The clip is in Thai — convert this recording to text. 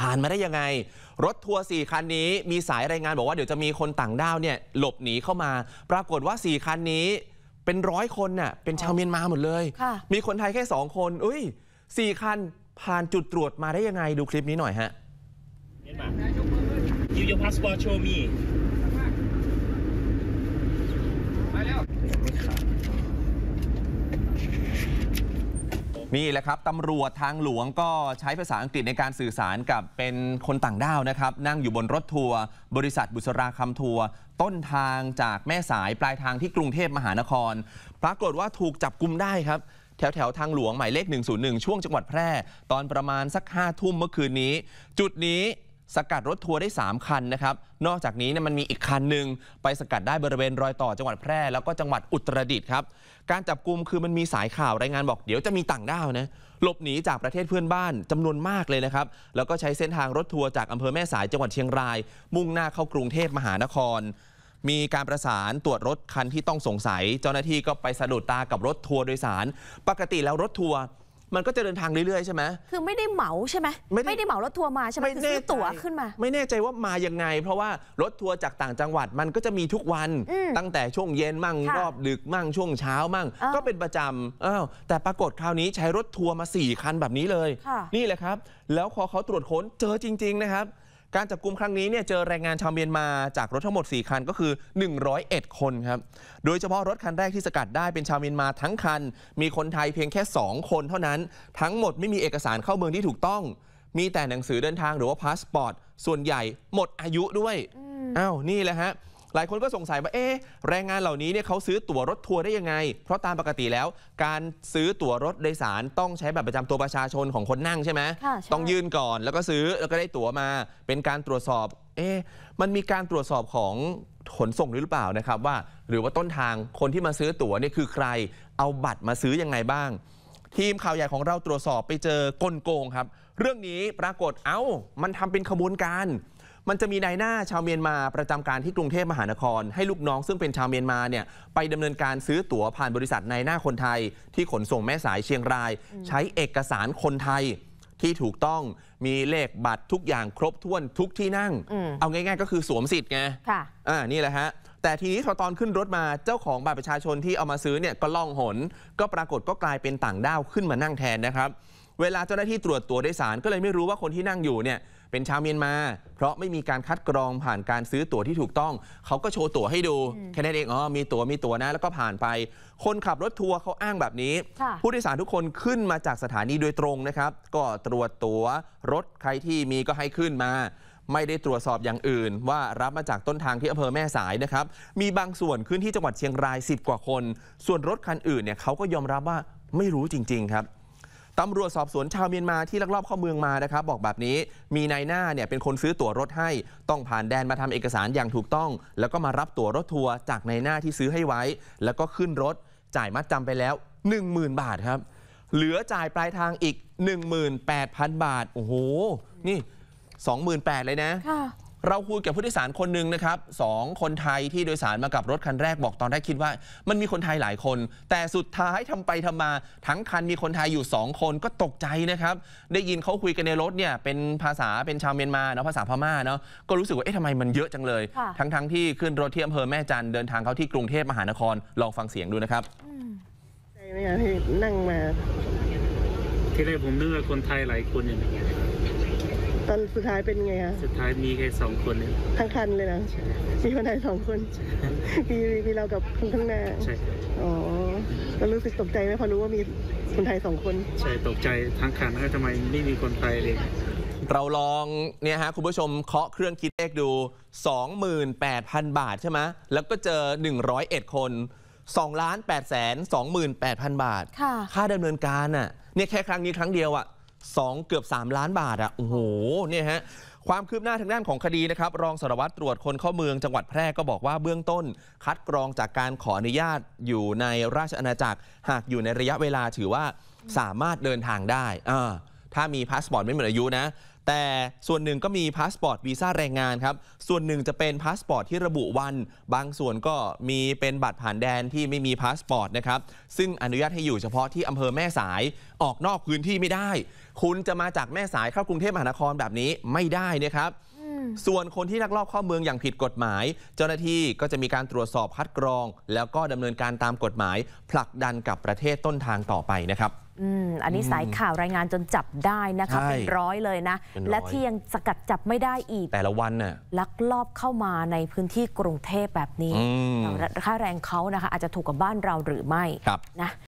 ผ่านมาได้ยังไง รถทัวร์4คันนี้มีสายรายงานบอกว่าเดี๋ยวจะมีคนต่างด้าวเนี่ย หลบหนีเข้ามา ปรากฏว่า 4คันนี้ เป็นร้อยคนน่ะเป็นชาวเมียนมาหมดเลย มีคนไทยแค่สองคน อุ้ยสี่คัน ผ่านจุดตรวจมาได้ยังไงดูคลิปนี้หน่อยฮะ Myanmar. Give your passport, show me. นี่แหละครับตำรวจทางหลวงก็ใช้ภาษาอังกฤษในการสื่อสารกับเป็นคนต่างด้าวนะครับ นั่งอยู่บนรถทัวร์บริษัทบุษราคำทัวร์ต้นทางจากแม่สายปลายทางที่กรุงเทพมหานคร ปรากฏว่าถูกจับกลุ่มได้ครับ แถวแถวทางหลวงหมายเลข 101 ช่วงจังหวัดแพร่ ตอนประมาณสัก5ทุ่มเมื่อคืนนี้ จุดนี้สกัดรถทัวร์ได้3คันนะครับ นอกจากนี้เนี่ยมันมีอีกคันหนึ่งไปสกัดได้บริเวณรอยต่อจังหวัดแพร่แล้วก็จังหวัดอุตรดิตถ์ครับ การจับกลุ่มคือมันมีสายข่าวรายงานบอกเดี๋ยวจะมีต่างด้าวนะหลบหนีจากประเทศเพื่อนบ้านจำนวนมากเลยนะครับแล้วก็ใช้เส้นทางรถทัวร์จากอำเภอแม่สายจังหวัดเชียงราย มุ่งหน้าเข้ากรุงเทพมหานคร มีการประสานตรวจรถคันที่ต้องสงสัย เจ้าหน้าที่ก็ไปสะดุดตากับรถทัวร์โดยสาร ปกติแล้วรถทัวร์มันก็จะเดินทางเรื่อย ๆใช่ไหม คือไม่ได้เหมาใช่ไหมไม่ได้ไม่ได้เหมารถทัวร์มาใช่ไหมไม่คือแน่ซื้อตั๋วขึ้นมา ไม่แน่ใจว่ามายังไง เพราะว่ารถทัวร์จากต่างจังหวัดมันก็จะมีทุกวัน ตั้งแต่ช่วงเย็นมั่งรอบดึกมั่งช่วงเช้ามั่งก็เป็นประจำ อ้าวแต่ปรากฏคราวนี้ใช้รถทัวร์มา4คันแบบนี้เลย นี่แหละครับ แล้วพอเขาตรวจค้นเจอจริงๆนะครับการจับกลุ่มครั้งนี้เนี่ยเจอแรงงานชาวเมียนมาจากรถทั้งหมด 4 คันก็คือ 101 คนครับ โดยเฉพาะรถคันแรกที่สกัดได้เป็นชาวเมียนมาทั้งคัน มีคนไทยเพียงแค่ 2 คนเท่านั้น ทั้งหมดไม่มีเอกสารเข้าเมืองที่ถูกต้อง มีแต่หนังสือเดินทางหรือว่าพาสปอร์ต ส่วนใหญ่หมดอายุด้วย อ้าวนี่แหละฮะหลายคนก็สงสัยว่าเอ๊ะแรงงานเหล่านี้เนี่ยเขาซื้อตั๋วรถทัวร์ได้ยังไง เพราะตามปกติแล้วการซื้อตั๋วรถโดยสารต้องใช้แบบประจำตัวประชาชนของคนนั่งใช่ไหมค่ะต้องยื่นก่อน แล้วก็ซื้อแล้วก็ได้ตั๋วมา เป็นการตรวจสอบ เอ๊ะมันมีการตรวจสอบของขนส่งหรือเปล่านะครับว่า หรือว่าต้นทางคนที่มาซื้อตั๋วเนี่ยคือใคร เอาบัตรมาซื้อยังไงบ้าง ทีมข่าวใหญ่ของเราตรวจสอบไปเจอกลโกงครับ เรื่องนี้ปรากฏเอ้ามันทำเป็นขบวนการมันจะมีนายหน้าชาวเมียนมาประจำการที่กรุงเทพมหานคร ให้ลูกน้องซึ่งเป็นชาวเมียนมาเนี่ยไปดำเนินการซื้อตั๋วผ่านบริษัทนายหน้าคนไทย ที่ขนส่งแม่สายเชียงราย ใช้เอกสารคนไทย ที่ถูกต้องมีเลขบัตรทุกอย่างครบถ้วนทุกที่นั่ง เอาง่ายๆ ก็คือสวมสิทธิ์ไงค่ะอ่านี่แหละฮะแต่ทีนี้พอตอนขึ้นรถมาเจ้าของบัตรประชาชนที่เอามาซื้อเนี่ยก็ล่องหน ก็ปรากฏก็กลายเป็นต่างด้าวขึ้นมานั่งแทนนะครับเวลาเจ้าหน้าที่ตรวจตัวโดยสารก็เลยไม่รู้ว่าคนที่นั่งอยู่เนี่ย เป็นชาวเมียนมา เพราะไม่มีการคัดกรองผ่านการซื้อตั๋วที่ถูกต้องเขาก็โชว์ตั๋วให้ดู แค่นั้นเองอ๋อมีตั๋วมีตั๋วนะแล้วก็ผ่านไป คนขับรถทัวร์เขาอ้างแบบนี้ ผู้โดยสารทุกคนขึ้นมาจากสถานีโดยตรงนะครับ ก็ตรวจตั๋วรถใครที่มีก็ให้ขึ้นมา ไม่ได้ตรวจสอบอย่างอื่น ว่ารับมาจากต้นทางที่อำเภอแม่สายนะครับ มีบางส่วนขึ้นที่จังหวัดเชียงราย10กว่าคนส่วนรถคันอื่นเนี่ยเขาก็ยอมรับว่าไม่รู้จริง ๆครับตำรวจสอบสวนชาวเมียนมาที่ลักลอบ เข้าเมืองมา นะครับ บอกแบบนี้มีนายหน้า เนี่ย เป็นคนซื้อตั๋วรถให้ ต้องผ่านแดนมาทำเอกสารอย่างถูกต้อง แล้วก็มารับตั๋วรถทัวร์จากนายหน้าที่ซื้อให้ไว้ แล้วก็ขึ้นรถจ่ายมัดจำไปแล้ว 10,000 บาทครับ เหลือจ่ายปลายทางอีก 18,000 บาทโอ้โหนี่28,000เลยนะเราคุยกับผู้โดยสารคนหนึ่งนะครับสองคนไทยที่โดยสารมากับรถคันแรกบอกตอนแรกคิดว่ามันมีคนไทยหลายคน แต่สุดท้ายทำไปทำมาทั้งคันมีคนไทยอยู่ 2 คนก็ตกใจนะครับ ได้ยินเขาคุยกันในรถเนี่ยเป็นภาษาเป็นชาวเมียนมาเนาะภาษาพม่าเนาะก็รู้สึกว่าเอ๊ะทำไมมันเยอะจังเลย ทั้งๆทที่ขึ้นรถที่อำเภอแม่จันเดินทางเขาที่กรุงเทพมหานครลองฟังเสียงดูนะครับใจไหมคะที่นั่งมาที่แรกผมนึกว่าคนไทยหลายคนอย่างเงี้ยตอนสุดท้ายเป็นไงคะสุดท้ายมีแค่สองคนเลยทั้งคันเลยนะ มีคนไทยสองคน มีมีเรากับคนข้างหน้าใช่อ๋อแล้วรู้สึกตกใจไหมพอรู้ว่ามีคนไทยสองคน ใช่ ตกใจทั้งคันแล้วทำไมไม่มีคนไทยเลย เราลองเนี่ยฮะ คุณผู้ชมเคาะเครื่องคิดเลขดู 28,000 บาทใช่ไหมแล้วก็เจอ101 คน2ล้าน8แสน28,000 บาท ค่าดำเนินการอ่ะเนี่ยแค่ครั้งนี้ครั้งเดียวอ่ะ2 เกือบ 3 ล้านบาทอ่ะ โอ้โหเนี่ยฮะความคืบหน้าทางด้านของคดีนะครับ รองสารวัตรตรวจคนเข้าเมืองจังหวัดแพร่ก็บอกว่าเบื้องต้นคัดกรองจากการขออนุญาตอยู่ในราชอาณาจักร หากอยู่ในระยะเวลาถือว่าสามารถเดินทางได้อ่าถ้ามีพาสปอร์ตไม่หมดอายุนะแต่ส่วนหนึ่งก็มีพาสปอร์ตวีซ่าแรงงานครับ ส่วนหนึ่งจะเป็นพาสปอร์ตที่ระบุวันบางส่วนก็มีเป็นบัตรผ่านแดนที่ไม่มีพาสปอร์ตนะครับซึ่งอนุญาตให้อยู่เฉพาะที่อำเภอแม่สายออกนอกพื้นที่ไม่ได้ คุณจะมาจากแม่สายเข้ากรุงเทพมหานครแบบนี้ไม่ได้นะครับ ส่วนคนที่ลักลอบเข้าเมืองอย่างผิดกฎหมาย เจ้าหน้าที่ก็จะมีการตรวจสอบคัดกรอง แล้วก็ดำเนินการตามกฎหมาย ผลักดันกับประเทศต้นทางต่อไปนะครับอืมอันนี้สายข่าวรายงานจนจับได้นะคะเป็นร้อยเลยนะ และที่ยังสกัดจับไม่ได้อีก แต่ละวันน่ะลักลอบเข้ามาในพื้นที่กรุงเทพแบบนี้ ค่าแรงเขานะคะ อาจจะถูกกับบ้านเราหรือไม่นะ